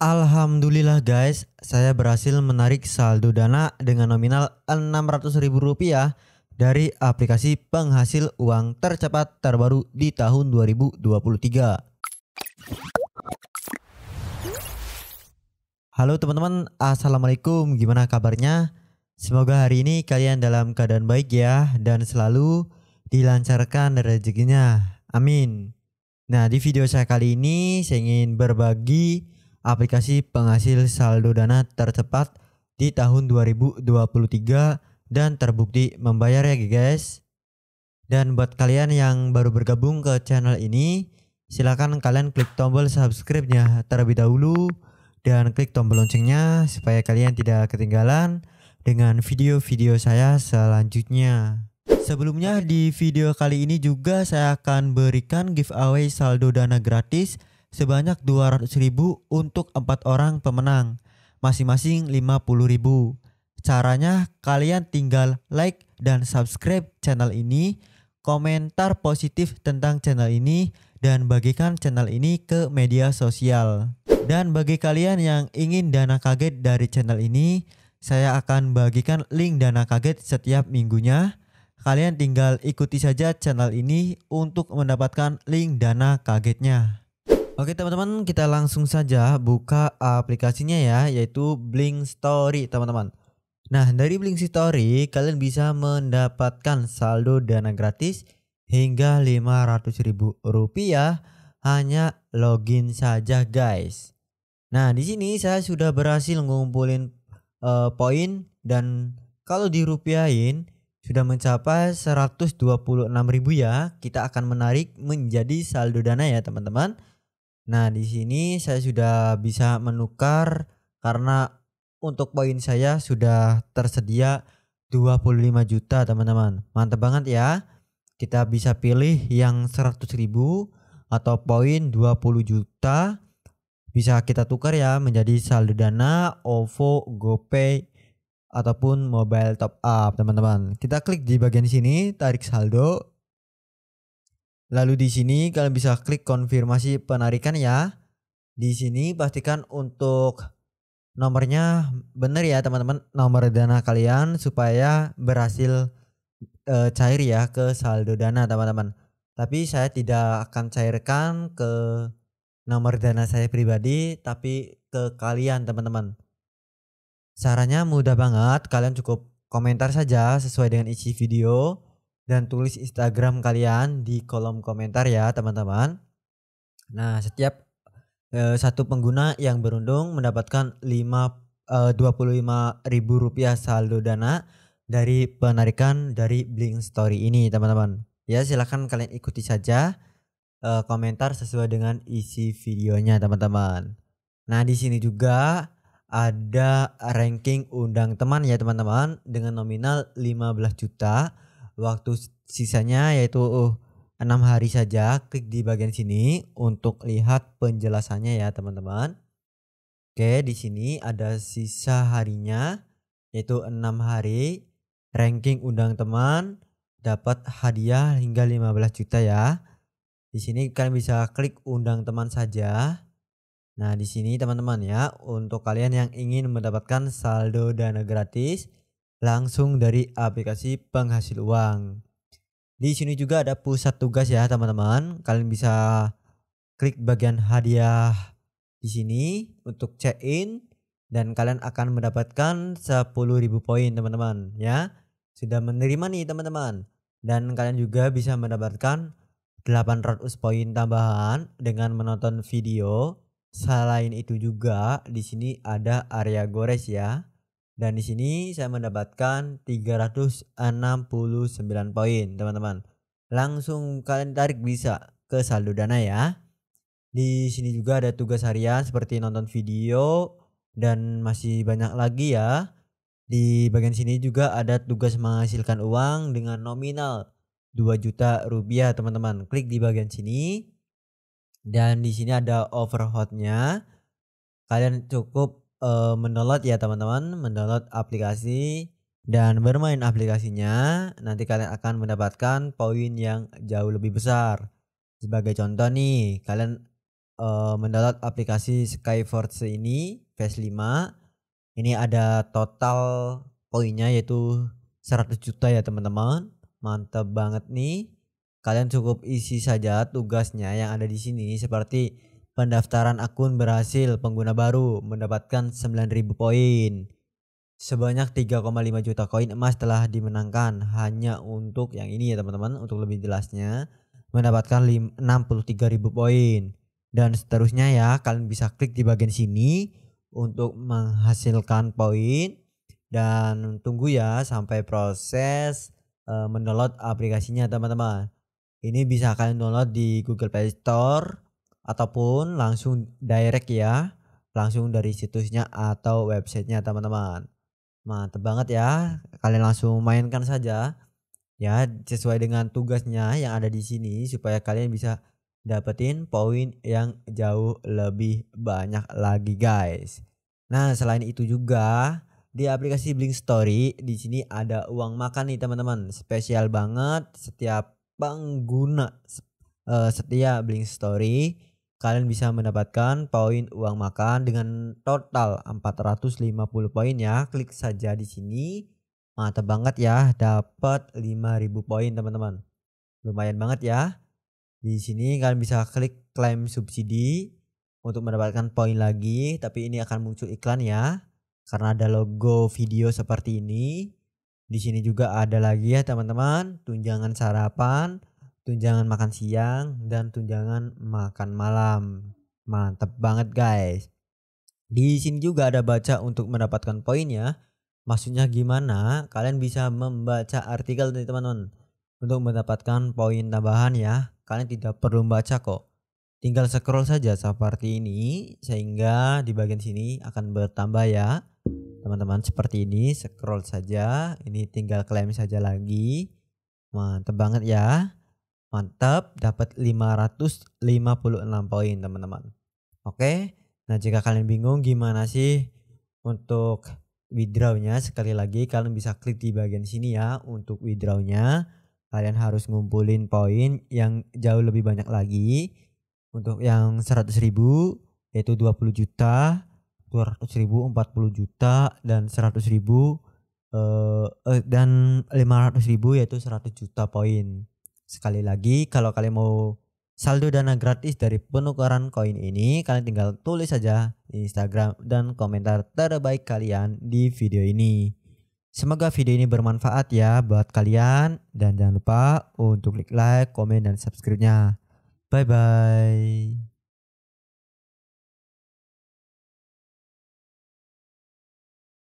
Alhamdulillah guys, saya berhasil menarik saldo dana dengan nominal Rp600.000 dari aplikasi penghasil uang tercepat terbaru di tahun 2023. Halo teman-teman, Assalamualaikum, gimana kabarnya? Semoga hari ini kalian dalam keadaan baik ya dan selalu dilancarkan rezekinya. Amin. Nah di video saya kali ini saya ingin berbagi aplikasi penghasil saldo dana tercepat di tahun 2023 dan terbukti membayar ya guys. Dan buat kalian yang baru bergabung ke channel ini, silahkan kalian klik tombol subscribe-nya terlebih dahulu dan klik tombol loncengnya supaya kalian tidak ketinggalan dengan video-video saya selanjutnya. Sebelumnya di video kali ini juga saya akan berikan giveaway saldo dana gratis sebanyak 200 ribu untuk empat orang pemenang, masing-masing 50 ribu. Caranya kalian tinggal like dan subscribe channel ini, komentar positif tentang channel ini, dan bagikan channel ini ke media sosial. Dan bagi kalian yang ingin dana kaget dari channel ini, saya akan bagikan link dana kaget setiap minggunya. Kalian tinggal ikuti saja channel ini untuk mendapatkan link dana kagetnya. Oke teman-teman kita langsung saja buka aplikasinya ya yaitu Blink Story teman-teman. Nah dari Blink Story kalian bisa mendapatkan saldo dana gratis hingga Rp500.000 hanya login saja guys. Nah di sini saya sudah berhasil ngumpulin uh, poin dan kalau dirupiahin sudah mencapai 126.000 ya kita akan menarik menjadi saldo dana ya teman-teman Nah, di sini saya sudah bisa menukar karena untuk poin saya sudah tersedia 25 juta, teman-teman. Mantap banget ya. Kita bisa pilih yang 100.000 atau poin 20 juta. Bisa kita tukar ya menjadi saldo dana, OVO, GoPay, ataupun mobile top up, teman-teman. Kita klik di bagian sini, tarik saldo. Lalu di sini kalian bisa klik konfirmasi penarikan ya. Di sini pastikan untuk nomornya benar ya teman-teman nomor dana kalian supaya berhasil e, cair ya ke saldo dana teman-teman. Tapi saya tidak akan cairkan ke nomor dana saya pribadi tapi ke kalian teman-teman. Caranya mudah banget, kalian cukup komentar saja sesuai dengan isi video dan tulis Instagram kalian di kolom komentar ya teman-teman. Nah, setiap e, satu pengguna yang beruntung mendapatkan lima e, eh, 25 ribu rupiah saldo dana dari penarikan dari Blink Story ini teman-teman. Ya, silahkan kalian ikuti saja e, komentar sesuai dengan isi videonya teman-teman. Nah, di sini juga ada ranking undang teman ya teman-teman dengan nominal 15 juta Waktu sisanya yaitu uh, enam hari saja. Klik di bagian sini untuk lihat penjelasannya ya teman-teman. Oke, di sini ada sisa harinya yaitu enam hari. Ranking undang teman dapat hadiah hingga 15 juta ya. Di sini kalian bisa klik undang teman saja. Nah, di sini teman-teman ya, untuk kalian yang ingin mendapatkan saldo dana gratis, langsung dari aplikasi penghasil uang. Di sini juga ada pusat tugas ya teman-teman. Kalian bisa klik bagian hadiah di sini untuk check in dan kalian akan mendapatkan 10.000 poin teman-teman ya. Sudah menerima nih teman-teman. Dan kalian juga bisa mendapatkan 800 poin tambahan dengan menonton video. Selain itu juga di sini ada area gores ya. Dan di sini saya mendapatkan 369 poin, teman-teman. Langsung kalian tarik bisa ke saldo dana ya. Di sini juga ada tugas harian seperti nonton video dan masih banyak lagi ya. Di bagian sini juga ada tugas menghasilkan uang dengan nominal 2 juta rupiah, teman-teman. Klik di bagian sini. Dan di sini ada overhotnya Kalian cukup uh, mendownload ya teman-teman, mendownload aplikasi dan bermain aplikasinya, nanti kalian akan mendapatkan poin yang jauh lebih besar. Sebagai contoh nih, kalian uh, mendownload aplikasi Skyforce ini, Phase 5. Ini ada total poinnya yaitu 100 juta ya teman-teman. Mantap banget nih. Kalian cukup isi saja tugasnya yang ada di sini seperti pendaftaran akun berhasil pengguna baru mendapatkan 9.000 poin. Sebanyak 3,5 juta koin emas telah dimenangkan hanya untuk yang ini ya teman-teman untuk lebih jelasnya mendapatkan 63.000 poin dan seterusnya ya kalian bisa klik di bagian sini untuk menghasilkan poin dan tunggu ya sampai proses e, mendownload aplikasinya teman-teman ini bisa kalian download di Google Play Store ataupun langsung direct ya langsung dari situsnya atau websitenya teman-teman mantep banget ya kalian langsung mainkan saja ya sesuai dengan tugasnya yang ada di sini supaya kalian bisa dapetin poin yang jauh lebih banyak lagi guys. Nah, selain itu juga di aplikasi Blink Story di sini ada uang makan nih teman-teman. Spesial banget setiap pengguna uh, setia Blink Story kalian bisa mendapatkan poin uang makan dengan total 450 poin ya. Klik saja di sini. mata banget ya, dapat 5000 poin teman-teman. Lumayan banget ya. Di sini kalian bisa klik claim subsidi untuk mendapatkan poin lagi, tapi ini akan muncul iklan ya. Karena ada logo video seperti ini. Di sini juga ada lagi ya teman-teman, tunjangan sarapan tunjangan makan siang dan tunjangan makan malam. Mantep banget guys. Di sini juga ada baca untuk mendapatkan poinnya Maksudnya gimana? Kalian bisa membaca artikel dari teman-teman untuk mendapatkan poin tambahan ya. Kalian tidak perlu membaca kok. Tinggal scroll saja seperti ini sehingga di bagian sini akan bertambah ya. Teman-teman seperti ini scroll saja. Ini tinggal klaim saja lagi. Mantep banget ya. Mantap, dapat 556 poin teman-teman. Oke, nah jika kalian bingung gimana sih untuk withdrawnya sekali lagi kalian bisa klik di bagian sini ya untuk withdrawnya kalian harus ngumpulin poin yang jauh lebih banyak lagi untuk yang 100 ribu yaitu 20 juta 200 ribu 40 juta dan 100 ribu eh, eh dan 500 ribu yaitu 100 juta poin Sekali lagi, kalau kalian mau saldo dana gratis dari penukaran koin ini, kalian tinggal tulis saja di Instagram dan komentar terbaik kalian di video ini. Semoga video ini bermanfaat ya buat kalian dan jangan lupa untuk klik like, komen, dan subscribe-nya. Bye-bye.